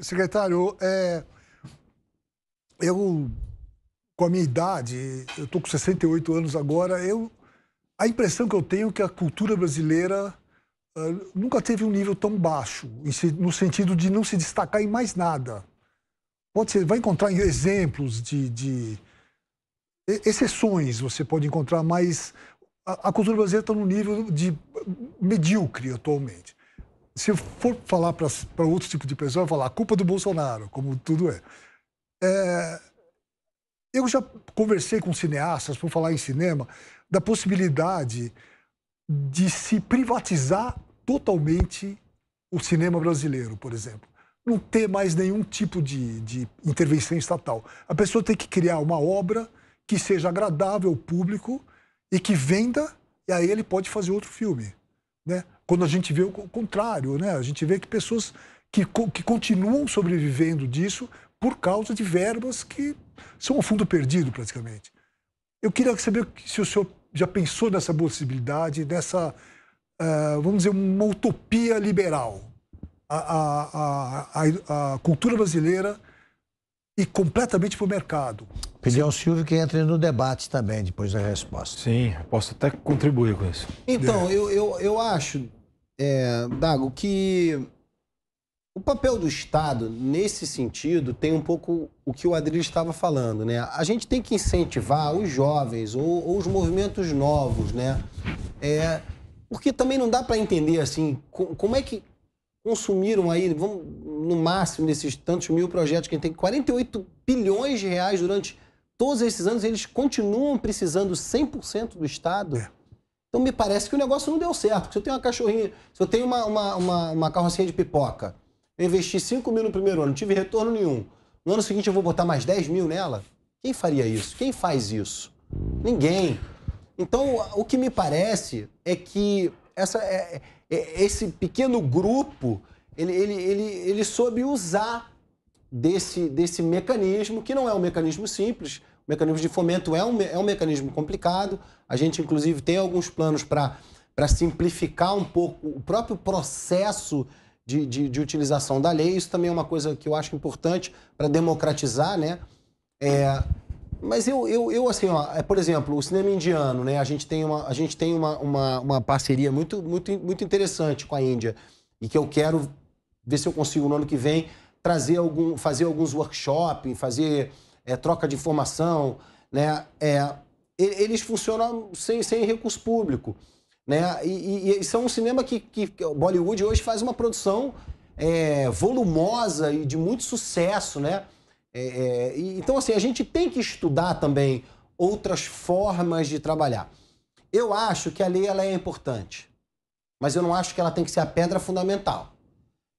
Secretário, é, eu, com a minha idade, eu estou com 68 anos agora, eu, a impressão que eu tenho é que a cultura brasileira uh, nunca teve um nível tão baixo, no sentido de não se destacar em mais nada. Pode ser, vai encontrar exemplos de, de exceções, você pode encontrar, mas a, a cultura brasileira está num nível de medíocre atualmente se for falar para outro tipo de pessoa, falar culpa é do Bolsonaro, como tudo é. é. Eu já conversei com cineastas, por falar em cinema, da possibilidade de se privatizar totalmente o cinema brasileiro, por exemplo. Não ter mais nenhum tipo de, de intervenção estatal. A pessoa tem que criar uma obra que seja agradável ao público e que venda, e aí ele pode fazer outro filme. Né? quando a gente vê o contrário, né? A gente vê que pessoas que, que continuam sobrevivendo disso por causa de verbas que são um fundo perdido, praticamente. Eu queria saber se o senhor já pensou nessa possibilidade, dessa, eh, vamos dizer, uma utopia liberal. A, a, a, a cultura brasileira e completamente para o mercado. Pedir ao Silvio que entre no debate também, depois da resposta. Sim, posso até contribuir com isso. Então, é. eu, eu, eu acho, é, Dago, que o papel do Estado, nesse sentido, tem um pouco o que o Adriano estava falando, né? A gente tem que incentivar os jovens ou, ou os movimentos novos, né? É, porque também não dá para entender, assim, como é que consumiram aí, vamos, no máximo, desses tantos mil projetos que a gente tem, 48 bilhões de reais durante todos esses anos, eles continuam precisando 100% do Estado? É. Então me parece que o negócio não deu certo. Porque se eu tenho uma cachorrinha, se eu tenho uma, uma, uma, uma carrocinha de pipoca, eu investi 5 mil no primeiro ano, não tive retorno nenhum. No ano seguinte eu vou botar mais 10 mil nela? Quem faria isso? Quem faz isso? Ninguém. Então, o que me parece é que essa, é, é, esse pequeno grupo ele, ele, ele, ele soube usar desse, desse mecanismo, que não é um mecanismo simples, mecanismo de fomento é um, é um mecanismo complicado. A gente, inclusive, tem alguns planos para simplificar um pouco o próprio processo de, de, de, utilização da lei. Isso também é uma coisa que eu acho importante para democratizar, né? É, mas eu, eu, eu assim, ó, é, por exemplo, o cinema indiano, né? A gente tem uma, a gente tem uma, uma, uma parceria muito, muito, muito interessante com a Índia e que eu quero ver se eu consigo no ano que vem trazer algum, fazer alguns workshops, fazer é, troca de informação, né? É, eles funcionam sem, sem recurso público. Né? E, e, e são um cinema que, que Bollywood hoje faz uma produção é, volumosa e de muito sucesso, né? É, é, então, assim, a gente tem que estudar também outras formas de trabalhar. Eu acho que a lei ela é importante, mas eu não acho que ela tem que ser a pedra fundamental.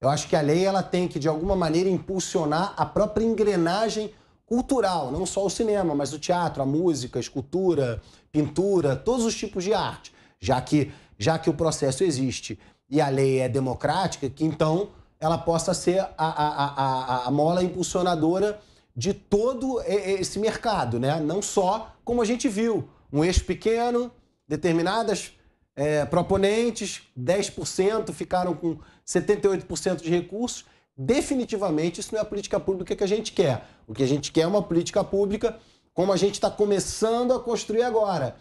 Eu acho que a lei ela tem que, de alguma maneira, impulsionar a própria engrenagem cultural, não só o cinema, mas o teatro, a música, a escultura, pintura, todos os tipos de arte, já que, já que o processo existe e a lei é democrática, que então ela possa ser a, a, a, a mola impulsionadora de todo esse mercado, né? Não só como a gente viu, um eixo pequeno, determinadas é, proponentes, 10% ficaram com 78% de recursos, definitivamente isso não é a política pública que a gente quer. O que a gente quer é uma política pública como a gente está começando a construir agora,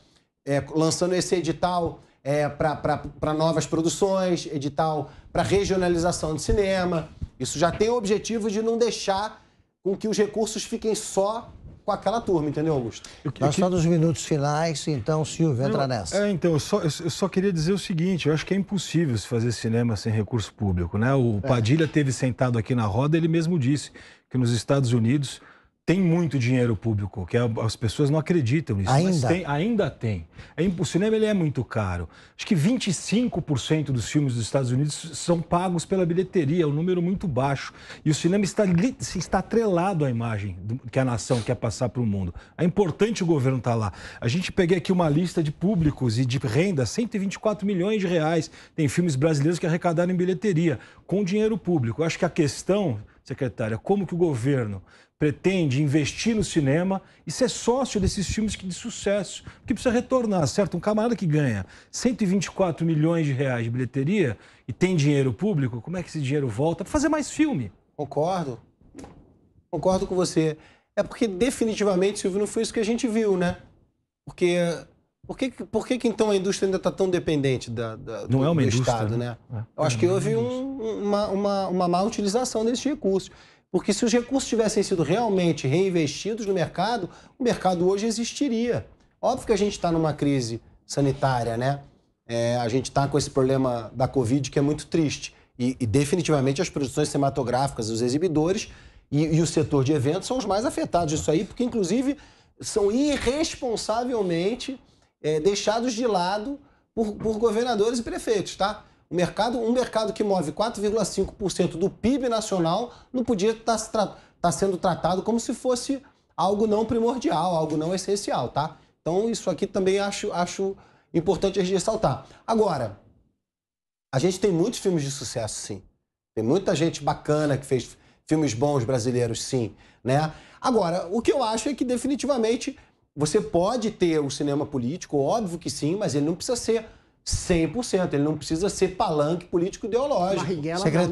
é, lançando esse edital é, para novas produções, edital para regionalização de cinema. Isso já tem o objetivo de não deixar com que os recursos fiquem só com aquela turma, entendeu, Augusto? Eu, Nós que... só nos minutos finais, então, Silvio, entra eu, nessa. É, então, eu só, eu só queria dizer o seguinte, eu acho que é impossível se fazer cinema sem recurso público, né? O é. Padilha teve sentado aqui na roda, ele mesmo disse que nos Estados Unidos tem muito dinheiro público, que é as pessoas não acreditam nisso. Ainda tem. Ainda tem. É, o cinema ele é muito caro. Acho que 25% dos filmes dos Estados Unidos são pagos pela bilheteria, é um número muito baixo. E o cinema está, está atrelado à imagem do, que a nação quer passar para o mundo. É importante o governo estar tá lá. A gente peguei aqui uma lista de públicos e de renda, 124 milhões de reais. Tem filmes brasileiros que arrecadaram em bilheteria, com dinheiro público. Eu acho que a questão secretária, é como que o governo pretende investir no cinema e ser sócio desses filmes que de sucesso, que precisa retornar, certo? Um camarada que ganha 124 milhões de reais de bilheteria e tem dinheiro público, como é que esse dinheiro volta para fazer mais filme? Concordo. Concordo com você. É porque definitivamente, Silvio, não foi isso que a gente viu, né? Porque por que, por que, que, então a indústria ainda está tão dependente da, da do, é do Estado? Né? né? É, Eu acho que é houve um, uma, uma, uma, má utilização desses recursos. Porque se os recursos tivessem sido realmente reinvestidos no mercado, o mercado hoje existiria. Óbvio que a gente está numa crise sanitária, né? É, a gente está com esse problema da Covid que é muito triste. E, e definitivamente as produções cinematográficas, os exibidores e, e, o setor de eventos são os mais afetados disso aí, porque inclusive são irresponsavelmente é, deixados de lado por, por governadores e prefeitos, tá? mercado, um mercado que move 4,5% do PIB nacional não podia estar tá, tá sendo tratado como se fosse algo não primordial, algo não essencial, tá? Então isso aqui também acho, acho importante a gente ressaltar. Agora, a gente tem muitos filmes de sucesso, sim. Tem muita gente bacana que fez filmes bons brasileiros, sim, né? Agora, o que eu acho é que definitivamente você pode ter o cinema político, óbvio que sim, mas ele não precisa ser 100%. Ele não precisa ser palanque político-ideológico. Marighella